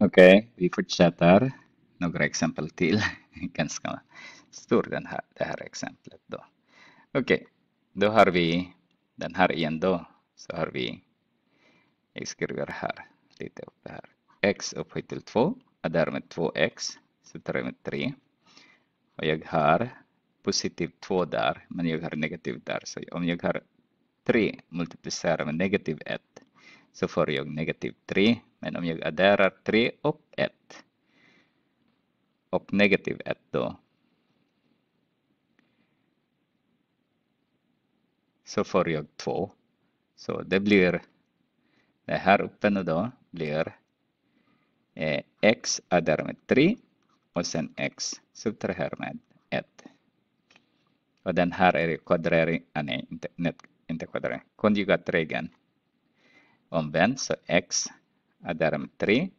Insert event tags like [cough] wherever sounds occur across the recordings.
Okej, okay, vi fortsätter. Några exempel till. [laughs] Ganska stor den här, det här exemplet då. Okej, okay, då har vi den här igen då. Så har vi, jag skriver här lite uppe här. x upphöjt till 2 och därmed 2x, så tar jag med 3. Och jag har positiv 2 där, men jag har negativ där. Så om jag har 3 multiplicerar med negativ 1 så får jag negativ 3, men om jag adderar 3 och 1 och negativ 1 då så får jag 2. Så det blir det här uppe nu då blir eh, x adderar med 3 och sen x subtraherar med 1. Och den här är kvadrering, ah, nej inte, inte, kvadrering, konjugatregeln omvänt så x adderar med 3.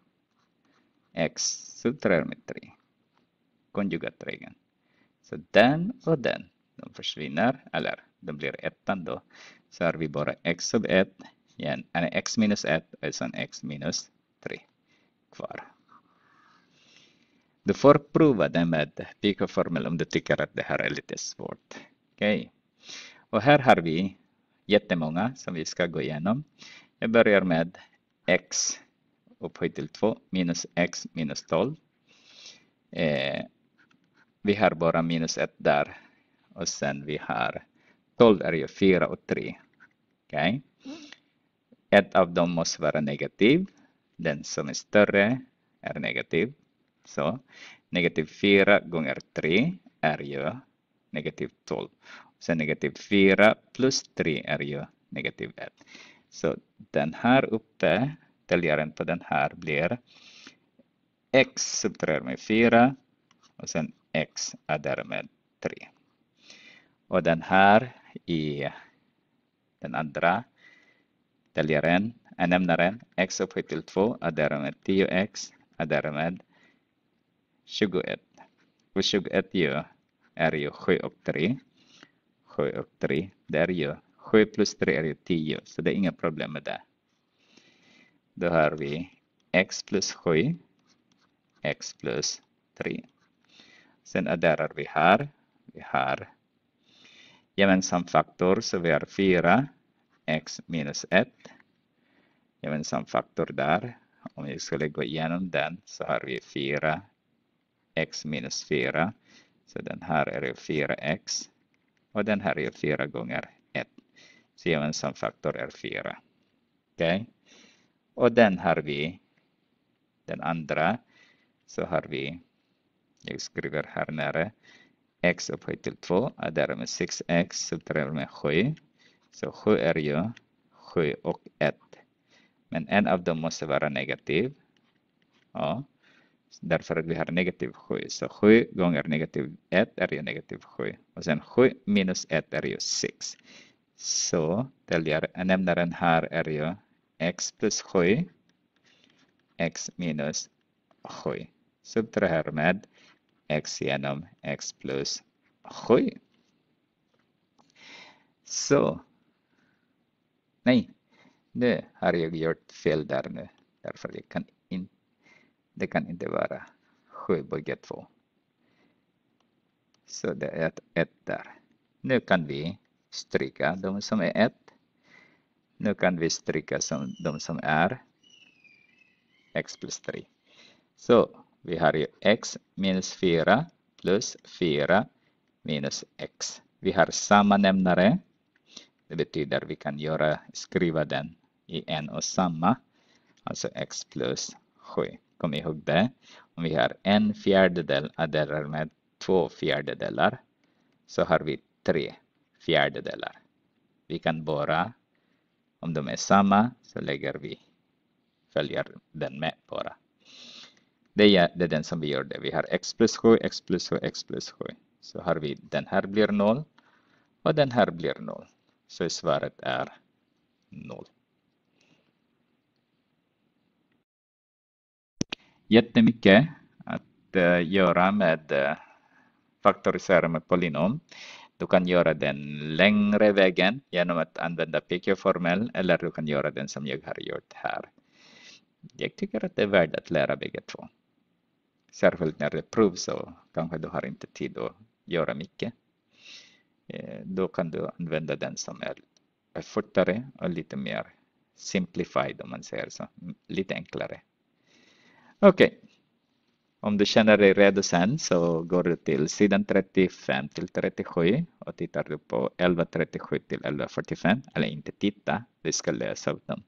x subtraherar med 3. Konjugatregeln. Så den och den, de försvinner, eller de blir ettan då. Så har vi bara x sub 1, igen, x minus 1 och sen x minus 3 kvar. Du får prova det med pk-formel om du tycker att det här är lite svårt. Okej. Okay. Och här har vi jättemånga som vi ska gå igenom. Jag börjar med x upphöjt till 2 minus x minus 12. Eh, vi har bara minus 1 där och sen vi har 12 är ju 4 och 3. Okay. Ett av dem måste vara negativ. Den som är större är negativ. Så negativ 4 gånger 3 är ju negativ 12. Sen negativ 4 plus 3 är ju negativ 1. Så den här uppe, täljaren på den här blir x subtraherar med 4 och sen x är därmed 3. Och den här i den andra täljaren, äh, nämnaren, x upphöjt till 2 är därmed 10x är därmed 21. Och 21 ju är ju 7 och 3. 7 och 3, det är ju 7 plus 3 är 10, så det är inga problem med det. Då har vi x plus 7, x plus 3. Sen adderar vi här. Vi har gemensam faktor, så vi har 4, x minus 1. Gemensam faktor där. Om vi skulle gå igenom den så har vi 4, x minus 4. Så den här är ju 4x och den här är ju 4 gånger så gemensam faktor är 4. Okay. Och den har vi, den andra, så har vi, jag skriver här nere, x upphöjt till 2, adderar med 6x, subtraherar med 7. Så 7 är ju 7 och 1. Men en av dem måste vara negativ. Ja. Därför att vi har negativ 7. Så 7 gånger negativ 1 är ju negativ 7. Och sen 7 minus 1 är ju 6. Så nämnaren här är ju x plus 7, x minus 7. Subtraherar med x genom x plus 7. Så. Nej, nu har jag gjort fel där nu. Därför jag kan in, det kan inte vara 7 bugge 2. Så det är ett 1 där. Nu kan vi stryka de som är 1. Nu kan vi stryka som, de som är x plus 3. Så vi har ju x minus 4 plus 4 minus x. Vi har samma nämnare. Det betyder vi kan göra, skriva den i en och samma. Alltså x plus 7. Kom ihåg det. Om vi har en fjärdedel adderar med två fjärdedelar så har vi 3 fjärdedelar. Vi kan bara, om de är samma så lägger vi, följer den med bara. Det är, det är den som vi gjorde. Vi har x plus 7, x plus 7, x plus 7. Så har vi den här blir 0 och den här blir 0. Så svaret är 0. Jättemycket att eh, göra med eh, faktorisera med polynom. Du kan göra den längre vägen genom att använda PQ-formel eller du kan göra den som jag har gjort här. Jag tycker att det är värt att lära bägge två. Särskilt när det är prov så kanske du har inte tid att göra mycket. Eh, då kan du använda den som är fortare och lite mer simplified om man säger så, mm, lite enklare. Okej, okay. Om du känner dig redo sen så går du till sidan 35 till 37 och tittar du på 11.37 till 11.45 eller inte titta, du ska läsa dem.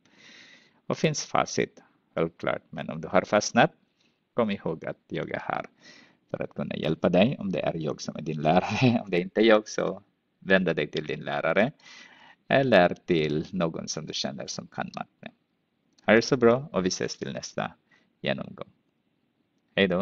Och finns facit, självklart. Men om du har fastnat, kom ihåg att jag är här för att kunna hjälpa dig. Om det är jag som är din lärare, [laughs] om det inte är jag så vända dig till din lärare eller till någon som du känner som kan matte. Ha det så bra och vi ses till nästa genomgång. ಇದು